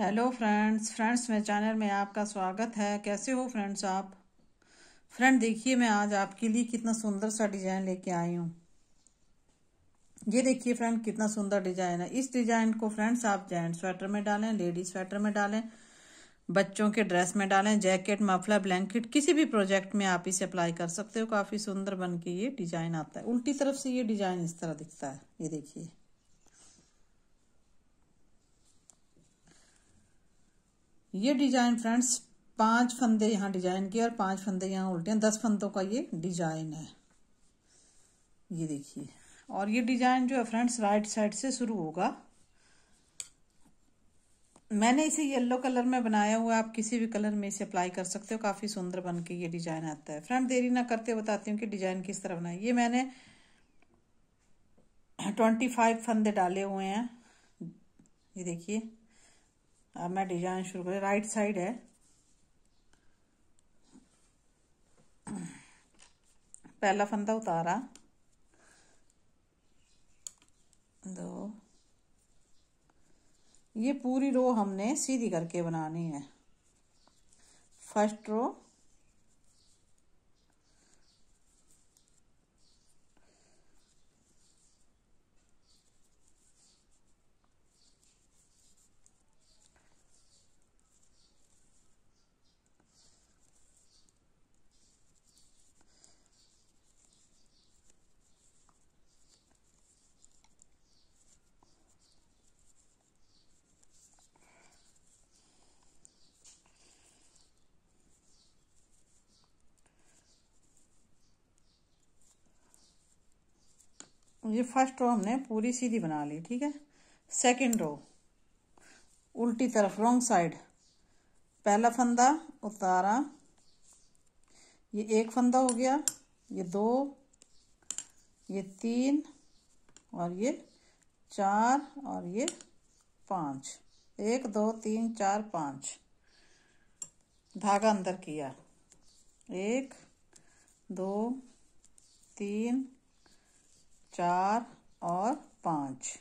hello friends friends मेरे channel में आपका स्वागत है कैसे हो फ्रेंड्स आप फ्रेंड देखिए मैं आज आपके लिए कितना सुंदर सा डिजाइन लेके आई हूँ ये देखिए फ्रेंड कितना सुंदर डिजाइन है इस डिजाइन को फ्रेंड्स आप जेंट स्वेटर में डालें लेडीज स्वेटर में डालें बच्चों के ड्रेस में डालें जैकेट मफला ब्लैंकेट किसी भी प्रोजेक्ट में आप इसे अप्लाई कर सकते हो काफ़ी सुंदर बन के ये डिजाइन आता है उल्टी तरफ से ये डिजाइन इस तरह दिखता है ये देखिए ये डिजाइन फ्रेंड्स पांच फंदे यहाँ डिजाइन के और पांच फंदे यहाँ उल्टे हैं दस फंदों का ये डिजाइन है ये देखिए और ये डिजाइन जो है फ्रेंड्स राइट साइड से शुरू होगा मैंने इसे येलो कलर में बनाया हुआ है आप किसी भी कलर में इसे अप्लाई कर सकते हो काफ़ी सुंदर बन के ये डिजाइन आता है फ्रेंड देरी ना करते बताती हूँ कि डिजाइन किस तरह बनाए ये मैंने ट्वेंटी फाइव फंदे डाले हुए हैं ये देखिए अब मैं डिजाइन शुरू कर राइट साइड है पहला फंदा उतारा दो ये पूरी रो हमने सीधी करके बनानी है फर्स्ट रो ये फर्स्ट रो हमने पूरी सीधी बना ली ठीक है सेकंड रो उल्टी तरफ रॉन्ग साइड पहला फंदा उतारा ये एक फंदा हो गया ये दो ये तीन और ये चार और ये पाँच एक दो तीन चार पाँच धागा अंदर किया एक दो तीन चार और पाँच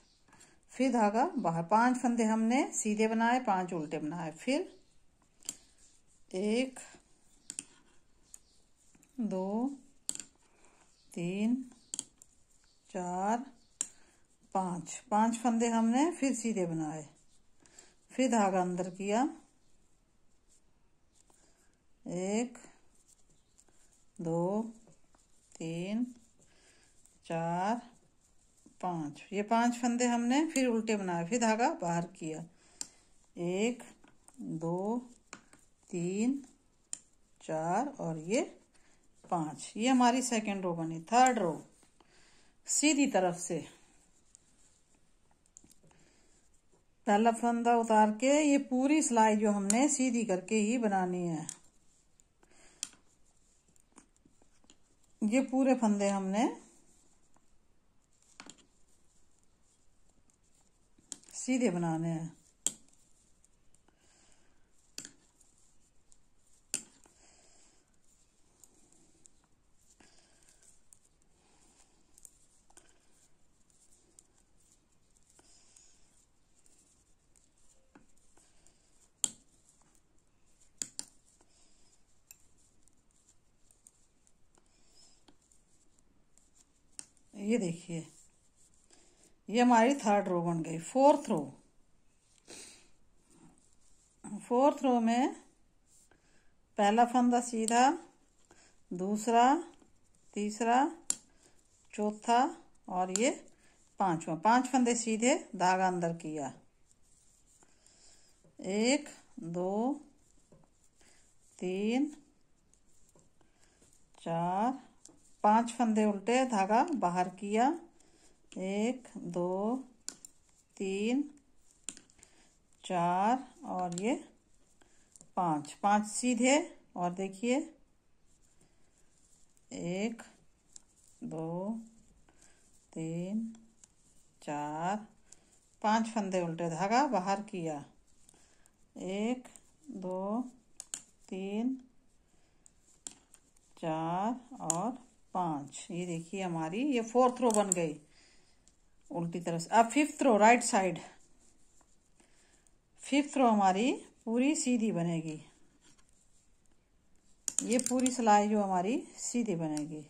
फिर धागा बाहर पांच फंदे हमने सीधे बनाए पांच उल्टे बनाए फिर एक दो तीन चार पाँच पांच फंदे हमने फिर सीधे बनाए फिर धागा अंदर किया एक दो तीन चार पाँच ये पांच फंदे हमने फिर उल्टे बनाए फिर धागा बाहर किया एक दो तीन चार और ये पांच ये हमारी सेकेंड रो बनी थर्ड रो सीधी तरफ से पहला फंदा उतार के ये पूरी सिलाई जो हमने सीधी करके ही बनानी है ये पूरे फंदे हमने सीधे बनाने हैं ये देखिए ये हमारी थर्ड रो बन गई फोर्थ रो फोर्थ रो में पहला फंदा सीधा दूसरा तीसरा चौथा और ये पांचवा पांच फंदे सीधे धागा अंदर किया एक दो तीन चार पांच फंदे उल्टे धागा बाहर किया एक दो तीन चार और ये पांच पांच सीधे और देखिए एक दो तीन चार पांच फंदे उल्टे धागा बाहर किया एक दो तीन चार और पाँच ये देखिए हमारी ये फोर्थ रो बन गई उल्टी तरफ से अब fifth row right side fifth row हमारी पूरी सीधी बनेगी ये पूरी सिलाई जो हमारी सीधी बनेगी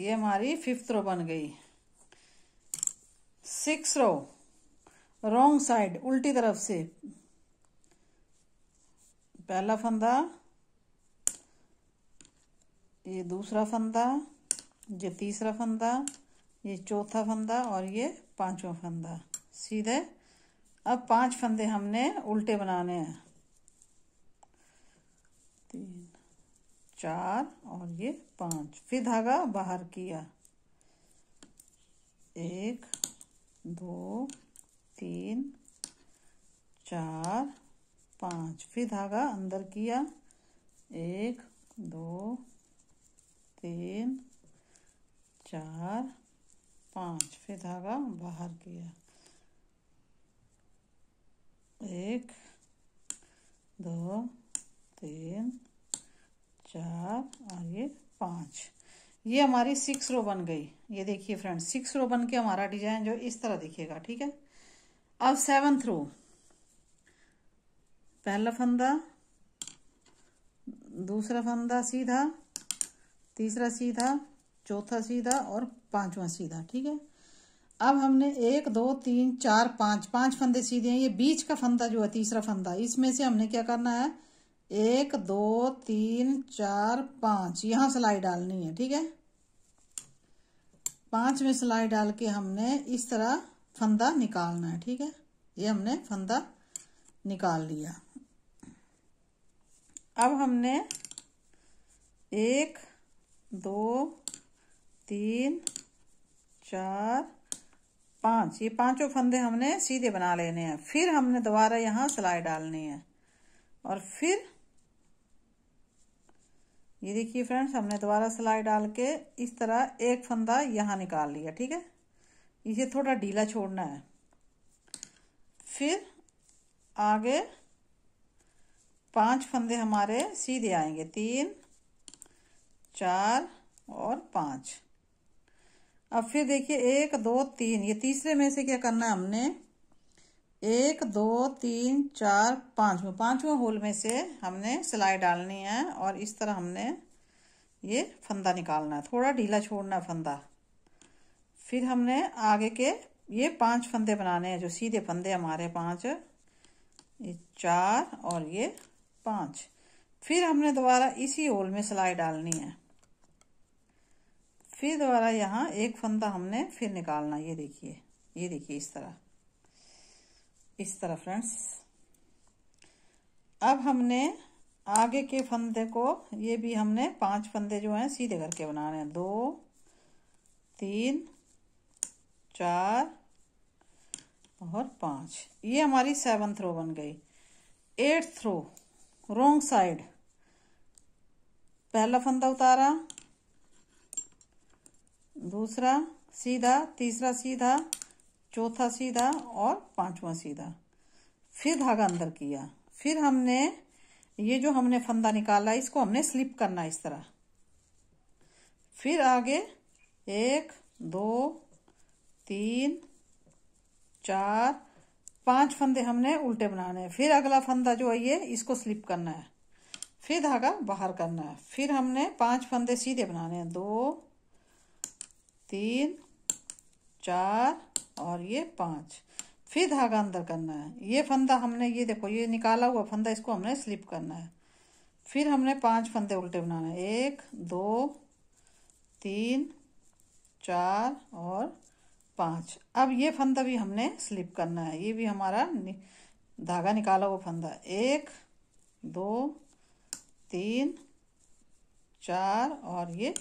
ये हमारी फिफ्थ रो बन गई सिक्स रो रॉन्ग साइड उल्टी तरफ से पहला फंदा ये दूसरा फंदा ये तीसरा फंदा ये चौथा फंदा और ये पांचवा फंदा सीधे अब पांच फंदे हमने उल्टे बनाने हैं चार और ये पांच फिर धागा बाहर किया एक दो तीन चार पाँच फिर धागा अंदर किया एक दो तीन चार पाँच फिर धागा बाहर किया एक दो तीन चार और ये पाँच ये हमारी सिक्स रो बन गई ये देखिए फ्रेंड सिक्स रो बन के हमारा डिजाइन जो इस तरह दिखेगा ठीक है अब सेवन रो पहला फंदा दूसरा फंदा सीधा तीसरा सीधा चौथा सीधा और पांचवा सीधा ठीक है अब हमने एक दो तीन चार पांच पांच फंदे सीधे हैं ये बीच का फंदा जो है तीसरा फंदा इसमें से हमने क्या करना है एक दो तीन चार पाँच यहाँ सिलाई डालनी है ठीक है पांच में सिलाई डाल के हमने इस तरह फंदा निकालना है ठीक है ये हमने फंदा निकाल लिया अब हमने एक दो तीन चार पाँच ये पांचों फंदे हमने सीधे बना लेने हैं फिर हमने दोबारा यहाँ सिलाई डालनी है और फिर ये देखिए फ्रेंड्स हमने दोबारा सिलाई डाल के इस तरह एक फंदा यहाँ निकाल लिया ठीक है इसे थोड़ा ढीला छोड़ना है फिर आगे पांच फंदे हमारे सीधे आएंगे तीन चार और पांच अब फिर देखिए एक दो तीन ये तीसरे में से क्या करना है हमने एक दो तीन चार पाँचवा पाँचवा होल में से हमने सिलाई डालनी है और इस तरह हमने ये फंदा निकालना है थोड़ा ढीला छोड़ना है फंदा फिर हमने आगे के ये पांच फंदे बनाने हैं जो सीधे फंदे हमारे पांच ये चार और ये पांच फिर हमने दोबारा इसी होल में सिलाई डालनी है फिर दोबारा यहाँ एक फंदा हमने फिर निकालना ये देखिए ये देखिए इस तरह इस तरह फ्रेंड्स अब हमने आगे के फंदे को ये भी हमने पांच फंदे जो हैं सीधे करके बनाने हैं दो तीन चार और पांच ये हमारी सेवन थ्रो बन गई एट थ्रो रोंग साइड पहला फंदा उतारा दूसरा सीधा तीसरा सीधा चौथा सीधा और पांचवा सीधा फिर धागा अंदर किया फिर हमने ये जो हमने फंदा निकाला इसको हमने स्लिप करना इस तरह फिर आगे एक दो तीन चार पांच फंदे हमने उल्टे बनाने हैं फिर अगला फंदा जो है ये इसको स्लिप करना है फिर धागा बाहर करना है फिर हमने पांच फंदे सीधे बनाने हैं दो तीन चार और ये पाँच फिर धागा अंदर करना है ये फंदा हमने ये देखो ये निकाला हुआ फंदा इसको हमने स्लिप करना है फिर हमने पांच फंदे उल्टे बनाना है एक दो तीन चार और पाँच अब ये फंदा भी हमने स्लिप करना है ये भी हमारा धागा निकाला हुआ फंदा एक दो तीन चार और ये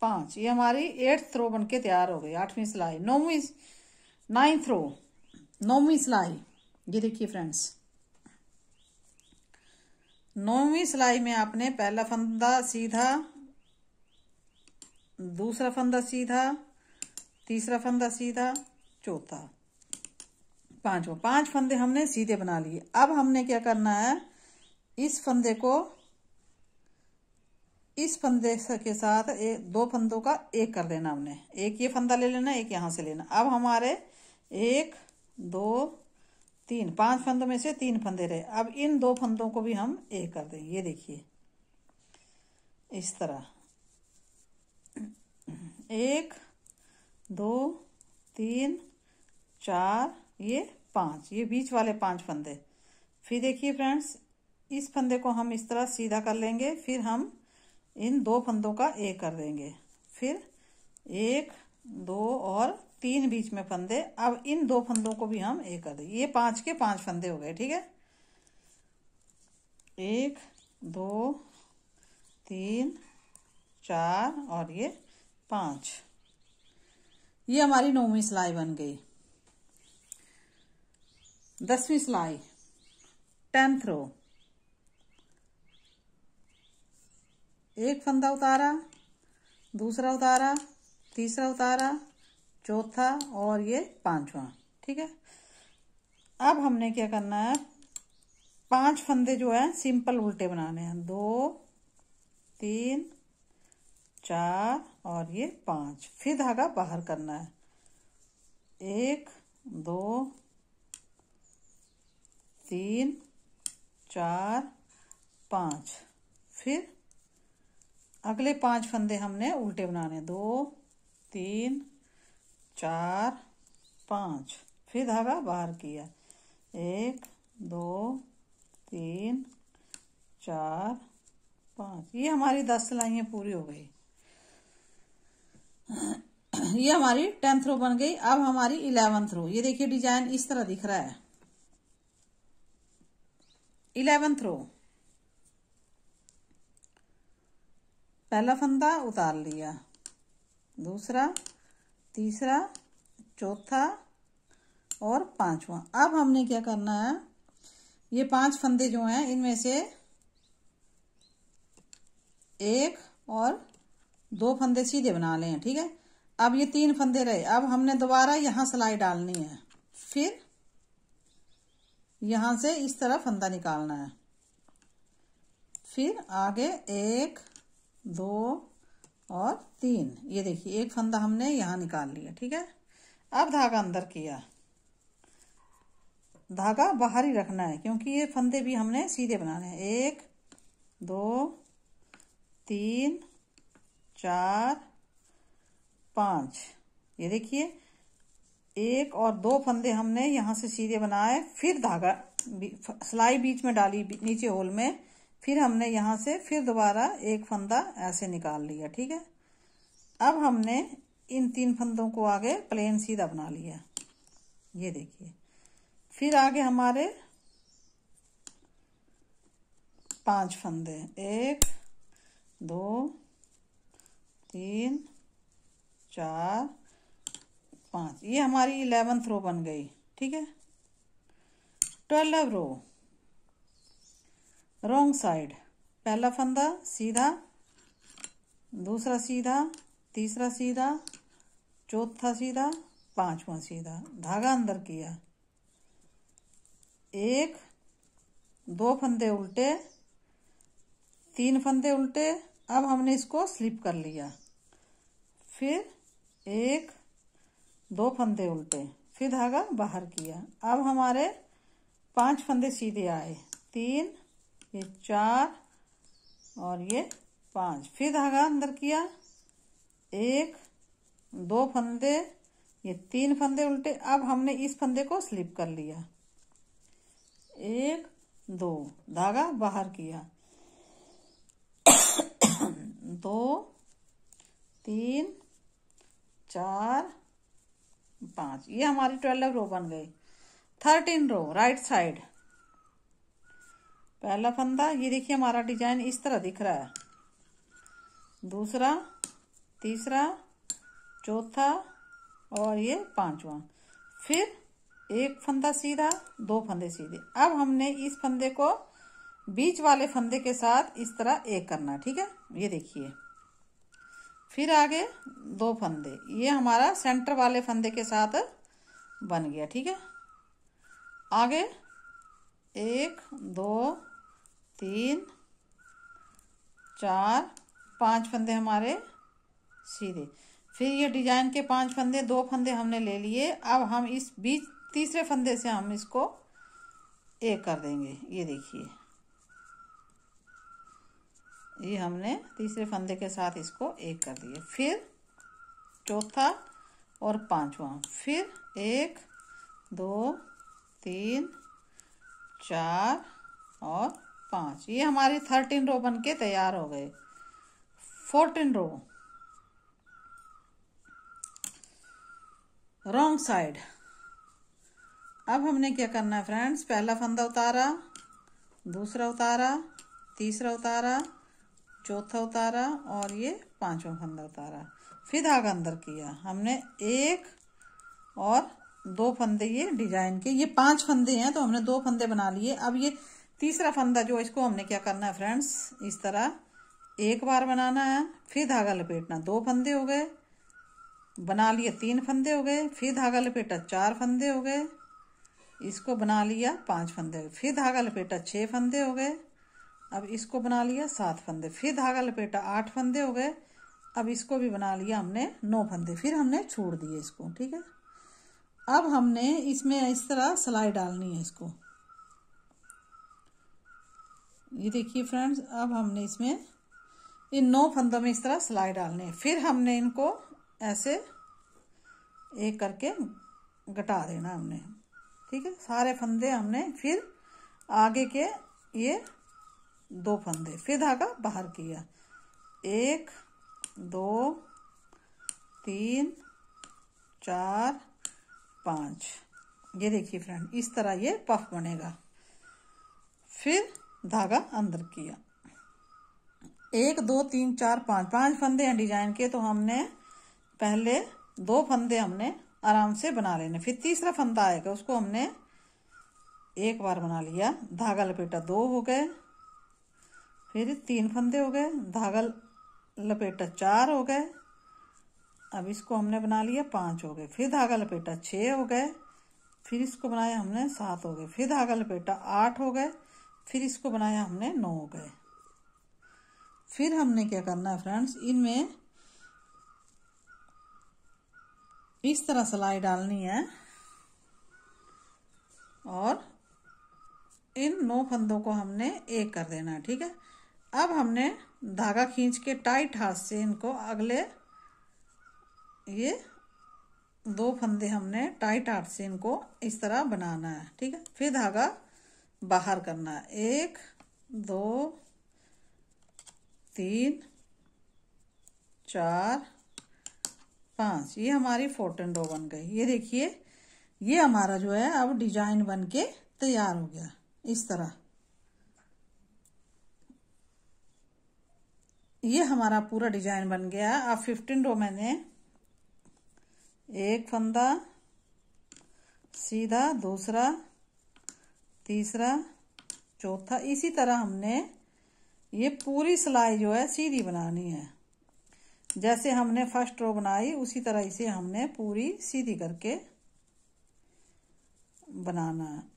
पांच ये हमारी एट्थ थ्रो बन के तैयार हो गई आठवीं सिलाई नौवीं नाइन्थ थ्रो नौवीं सिलाई ये देखिए फ्रेंड्स नौवीं सिलाई में आपने पहला फंदा सीधा दूसरा फंदा सीधा तीसरा फंदा सीधा चौथा पांचवा पांच फंदे हमने सीधे बना लिए अब हमने क्या करना है इस फंदे को इस फंदे के साथ एक दो फंदों का एक कर देना हमने एक ये फंदा ले लेना एक यहाँ से लेना अब हमारे एक दो तीन पांच फंदों में से तीन फंदे रहे अब इन दो फंदों को भी हम एक कर देंगे ये देखिए इस तरह एक दो तीन चार ये पांच ये बीच वाले पांच फंदे फिर देखिए फ्रेंड्स इस फंदे को हम इस तरह सीधा कर लेंगे फिर हम इन दो फंदों का एक कर देंगे फिर एक दो और तीन बीच में फंदे अब इन दो फंदों को भी हम एक कर देंगे ये पांच के पांच फंदे हो गए ठीक है एक दो तीन चार और ये पांच ये हमारी नौवीं सिलाई बन गई दसवीं सिलाई टेंथ रो एक फंदा उतारा दूसरा उतारा तीसरा उतारा चौथा और ये पांचवा ठीक है अब हमने क्या करना है पांच फंदे जो है सिंपल उल्टे बनाने हैं दो तीन चार और ये पांच फिर धागा बाहर करना है एक दो तीन चार पाँच फिर अगले पांच फंदे हमने उल्टे बनाने दो तीन चार पाँच फिर धागा बाहर किया एक दो तीन चार पाँच ये हमारी दस सिलाइयाँ पूरी हो गई ये हमारी टेंथ रो बन गई अब हमारी इलेवंथ रो ये देखिए डिजाइन इस तरह दिख रहा है इलेवंथ रो पहला फंदा उतार लिया दूसरा तीसरा चौथा और पांचवा अब हमने क्या करना है ये पांच फंदे जो हैं इनमें से एक और दो फंदे सीधे बना लें ठीक है अब ये तीन फंदे रहे अब हमने दोबारा यहाँ सिलाई डालनी है फिर यहाँ से इस तरह फंदा निकालना है फिर आगे एक दो और तीन ये देखिए एक फंदा हमने यहाँ निकाल लिया ठीक है अब धागा अंदर किया धागा बाहर ही रखना है क्योंकि ये फंदे भी हमने सीधे बनाने हैं एक दो तीन चार पाँच ये देखिए एक और दो फंदे हमने यहाँ से सीधे बनाए फिर धागा सिलाई बीच में डाली नीचे होल में फिर हमने यहाँ से फिर दोबारा एक फंदा ऐसे निकाल लिया ठीक है अब हमने इन तीन फंदों को आगे प्लेन सीधा बना लिया ये देखिए फिर आगे हमारे पांच फंदे एक दो तीन चार पांच ये हमारी इलेवेंथ रो बन गई ठीक है ट्वेल्व रो रोंग साइड पहला फंदा सीधा दूसरा सीधा तीसरा सीधा चौथा सीधा पांचवा सीधा धागा अंदर किया एक दो फंदे उल्टे तीन फंदे उल्टे अब हमने इसको स्लिप कर लिया फिर एक दो फंदे उल्टे फिर धागा बाहर किया अब हमारे पांच फंदे सीधे आए तीन ये चार और ये पांच फिर धागा अंदर किया एक दो फंदे ये तीन फंदे उल्टे अब हमने इस फंदे को स्लिप कर लिया एक दो धागा बाहर किया दो तीन चार पांच ये हमारी ट्वेल्व रो बन गई थर्टीन रो राइट साइड पहला फंदा ये देखिए हमारा डिजाइन इस तरह दिख रहा है दूसरा तीसरा चौथा और ये पांचवा फिर एक फंदा सीधा दो फंदे सीधे अब हमने इस फंदे को बीच वाले फंदे के साथ इस तरह एक करना ठीक है ये देखिए फिर आगे दो फंदे ये हमारा सेंटर वाले फंदे के साथ बन गया ठीक है आगे एक दो तीन चार पांच फंदे हमारे सीधे फिर ये डिजाइन के पांच फंदे दो फंदे हमने ले लिए अब हम इस बीच तीसरे फंदे से हम इसको एक कर देंगे ये देखिए ये हमने तीसरे फंदे के साथ इसको एक कर दिए फिर चौथा और पांचवा फिर एक दो तीन चार और पाँच ये हमारी थर्टीन रो बन के तैयार हो गए फोर्टीन रो रॉन्ग साइड अब हमने क्या करना है फ्रेंड्स पहला फंदा उतारा दूसरा उतारा तीसरा उतारा चौथा उतारा और ये पांचवा फंदा उतारा फिर धागा अंदर किया हमने एक और दो फंदे ये डिजाइन के ये पांच फंदे हैं तो हमने दो फंदे बना लिए अब ये तीसरा फंदा जो इसको हमने क्या करना है फ्रेंड्स इस तरह एक बार बनाना है फिर धागा लपेटना दो फंदे हो गए बना लिए तीन फंदे हो गए फिर धागा लपेटा चार फंदे हो गए इसको बना लिया पांच फंदे हो गए फिर धागा लपेटा छः फंदे हो गए अब इसको बना लिया सात फंदे फिर धागा लपेटा आठ फंदे हो गए अब इसको भी बना लिया हमने नौ फंदे फिर हमने छोड़ दिए इसको ठीक है अब हमने इसमें इस तरह सिलाई डालनी है इसको ये देखिए फ्रेंड्स अब हमने इसमें इन नौ फंदों में इस तरह सिलाई डालनी है फिर हमने इनको ऐसे एक करके घटा देना हमने ठीक है सारे फंदे हमने फिर आगे के ये दो फंदे फिर धागा बाहर किया एक दो तीन चार पाँच ये देखिए फ्रेंड इस तरह ये पफ बनेगा फिर धागा अंदर किया एक दो तीन चार पाँच पांच फंदे हैं डिजाइन के तो हमने पहले दो फंदे हमने आराम से बना लेने फिर तीसरा फंदा आएगा उसको हमने एक बार बना लिया धागा लपेटा दो हो गए फिर तीन फंदे हो गए धागा लपेटा चार हो गए अब इसको हमने बना लिया पांच हो गए फिर धागा लपेटा छः हो गए फिर इसको बनाया हमने सात हो गए फिर धागा लपेटा आठ हो गए फिर इसको बनाया हमने नौ हो गए फिर हमने क्या करना है फ्रेंड्स इनमें इस तरह सिलाई डालनी है और इन नौ फंदों को हमने एक कर देना है ठीक है अब हमने धागा खींच के टाइट हाथ से इनको अगले ये दो फंदे हमने टाइट हाथ से इनको इस तरह बनाना है ठीक है फिर धागा बाहर करना एक दो तीन चार पाँच ये हमारी फोर्टन डो बन गई ये देखिए ये हमारा जो है अब डिजाइन बन के तैयार हो गया इस तरह ये हमारा पूरा डिजाइन बन गया अब फिफ्टीन डो मैंने एक फंदा सीधा दूसरा तीसरा चौथा इसी तरह हमने ये पूरी सिलाई जो है सीधी बनानी है जैसे हमने फर्स्ट रो बनाई उसी तरह इसे हमने पूरी सीधी करके बनाना है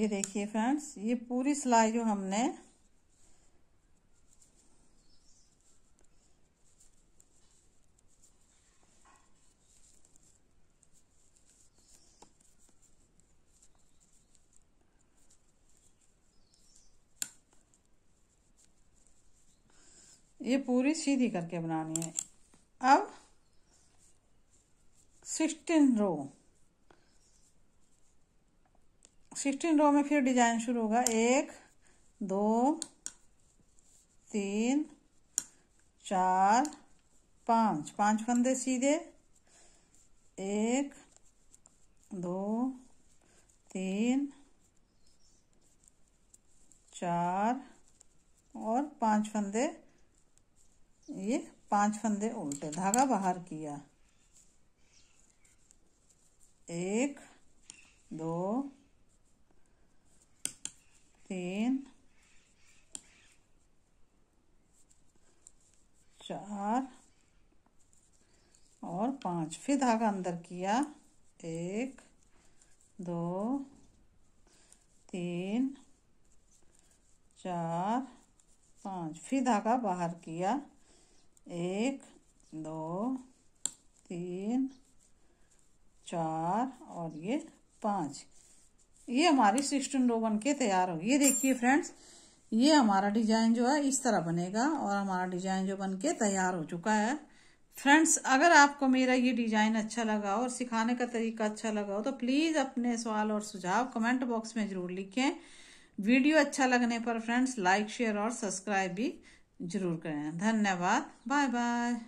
ये देखिए फ्रेंड्स ये पूरी सिलाई जो हमने ये पूरी सीधी करके बनानी है अब सिक्सटीन रो सिक्सटीन रो में फिर डिजाइन शुरू होगा एक दो तीन चार पाँच पांच फंदे सीधे एक दो तीन चार और पांच फंदे ये पांच फंदे उल्टे धागा बाहर किया एक दो तीन चार और पांच फिर धागा अंदर किया एक दो तीन चार पाँच फिर धागा बाहर किया एक दो तीन चार और ये पाँच ये हमारी सिक्सटीन रो बन के तैयार होगी ये देखिए फ्रेंड्स ये हमारा डिजाइन जो है इस तरह बनेगा और हमारा डिजाइन जो बन के तैयार हो चुका है फ्रेंड्स अगर आपको मेरा ये डिजाइन अच्छा लगा और सिखाने का तरीका अच्छा लगा हो तो प्लीज़ अपने सवाल और सुझाव कमेंट बॉक्स में जरूर लिखें वीडियो अच्छा लगने पर फ्रेंड्स लाइक शेयर और सब्सक्राइब भी जरूर करें धन्यवाद बाय बाय